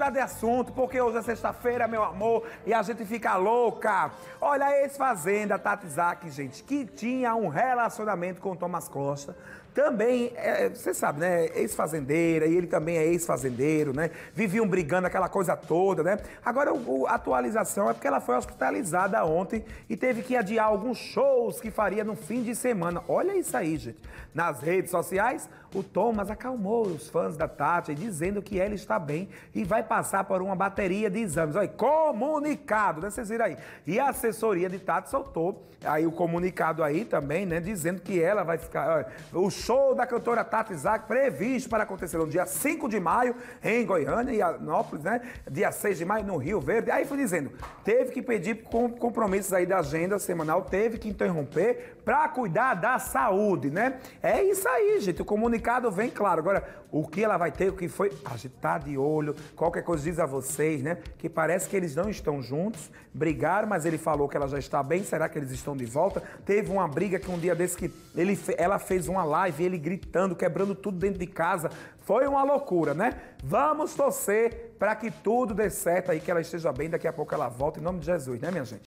Mudar de assunto, porque hoje é sexta-feira, meu amor, e a gente fica louca. Olha, ex-fazenda Tati Zaki, gente, que tinha um relacionamento com o Thomas Costa. Também, é, é, você sabe, né? Ex-fazendeira, e ele também é ex-fazendeiro, né? Viviam brigando, aquela coisa toda, né? Agora, a atualização é porque ela foi hospitalizada ontem e teve que adiar alguns shows que faria no fim de semana. Olha isso aí, gente. Nas redes sociais, o Thomas acalmou os fãs da Tati, dizendo que ela está bem e vai passar por uma bateria de exames. Olha, comunicado, né? Vocês viram aí. E a assessoria de Tati soltou aí o comunicado aí também, né? Dizendo que ela vai ficar. Olha, o show da cantora Tati Isaac previsto para acontecer no dia 5 de maio em Goiânia e Anópolis, né? Dia 6 de maio no Rio Verde. Aí foi dizendo, teve que pedir compromissos aí da agenda semanal, teve que interromper para cuidar da saúde, né? É isso aí, gente. O comunicado vem claro. Agora, o que ela vai ter, o que foi, a gente tá de olho, qualquer é qualquer coisa diz a vocês, né? Que parece que eles não estão juntos, brigaram, mas ele falou que ela já está bem. Será que eles estão de volta? Teve uma briga que um dia desse que ele, ela fez uma live, ele gritando, quebrando tudo dentro de casa. Foi uma loucura, né? Vamos torcer para que tudo dê certo aí, que ela esteja bem. Daqui a pouco ela volta, em nome de Jesus, né, minha gente?